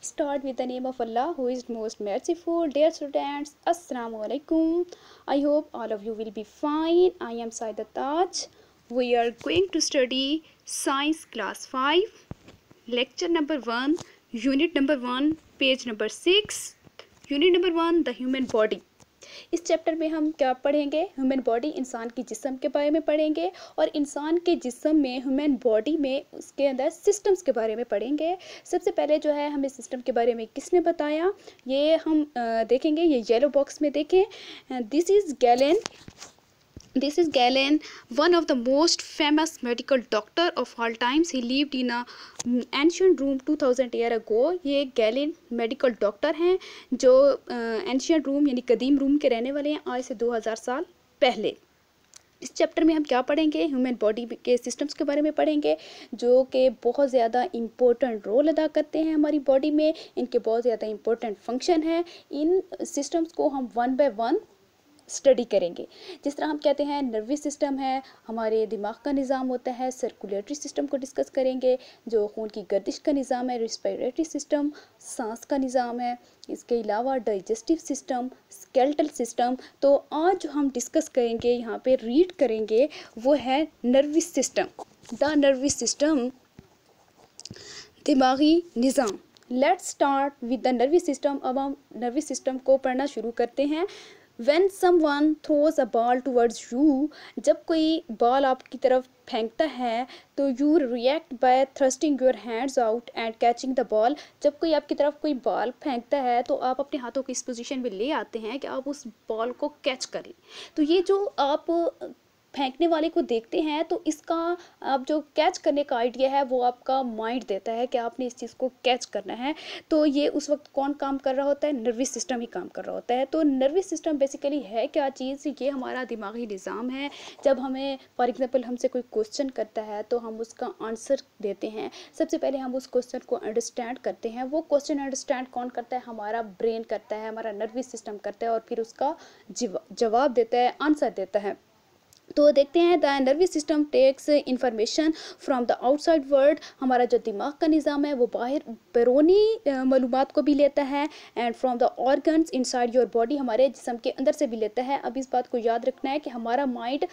Start with the name of Allah who is most merciful. Dear students, Assalamu alaikum. I hope all of you will be fine. I am Saida Taj. We are going to study Science Class 5, Lecture number 1, Unit number 1, page number 6, Unit number 1, the human body. इस chapter में हम क्या पढ़ेंगे human body इंसान की जिसम के बारे में पढ़ेंगे और इंसान के जिसम में ह्यूमन बॉडी में उसके अंदर सिस्टम्स के बारे में पढ़ेंगे सबसे पहले जो है हमें सिस्टम के बारे में किसने बताया ये हम देखेंगे ये येलो बॉक्स में देखें this is Galen this is galen one of the most famous medical doctor of all times he lived in a mm, ancient room 2000 year ago ये medical मेडिकल डॉक्टर हैं जो uh, ancient रूम यानी कदीम room के रहने वाले हैं आज से 2000 साल पहले इस चैप्टर में हम क्या पढ़ेंगे ह्यूमन बॉडी के सिस्टम्स के बारे में पढ़ेंगे जो कि बहुत ज़्यादा इम्पोर्टेंट रोल अदा करते हैं हमारी बॉडी में इनके बहुत ज़्यादा इम्पोर्टेंट फंक्शन है इन सिस्टम्स को हम वन बाय वन स्टडी करेंगे जिस तरह हम कहते हैं नर्वस सिस्टम है हमारे दिमाग का निज़ाम होता है सर्कुलेटरी सिस्टम को डिस्कस करेंगे जो खून की गर्दिश का निज़ाम है रिस्पायरेटरी सिस्टम सांस का निज़ाम है इसके अलावा डाइजेस्टिव सिस्टम स्केल्टल सिस्टम तो आज जो हम डिस्कस करेंगे यहाँ पे रीड करेंगे वो है nervous system the nervous system दिमागी निज़ाम let's start with the nervous system अब हम नर्वस सिस्टम को पढ़ना शुरू करते हैं when someone throws a ball towards you जब कोई बॉल आपकी तरफ फेंकता है तो you react by thrusting your hands out and catching the ball जब कोई आपकी तरफ कोई बॉल फेंकता है तो आप अपने हाथों को इस पोजिशन में ले आते हैं कि आप उस बॉल को कैच कर लें तो ये जो आप फेंकने वाले को देखते हैं तो इसका आप जो कैच करने का आइडिया है वो आपका माइंड देता है कि आपने इस चीज़ को कैच करना है तो ये उस वक्त कौन काम कर रहा होता है नर्वस सिस्टम ही काम कर रहा होता है तो नर्वस सिस्टम बेसिकली है क्या चीज़ ये हमारा दिमागी निज़ाम है जब हमें फॉर एग्ज़ाम्पल हमसे कोई क्वेश्चन करता है तो हम उसका आंसर देते हैं सबसे पहले हम उस क्वेश्चन को अंडरस्टैंड करते हैं वो क्वेश्चन अंडरस्टैंड कौन करता है हमारा ब्रेन करता है हमारा नर्वस सिस्टम करता है और फिर उसका जवाब देता है आंसर देता है तो देखते हैं the nervous system takes information from the outside world हमारा जो दिमाग का निज़ाम है वो बाहर बैरूनी मालूम को भी लेता है and from the organs inside your body हमारे जिसम के अंदर से भी लेता है अब इस बात को याद रखना है कि हमारा माइंड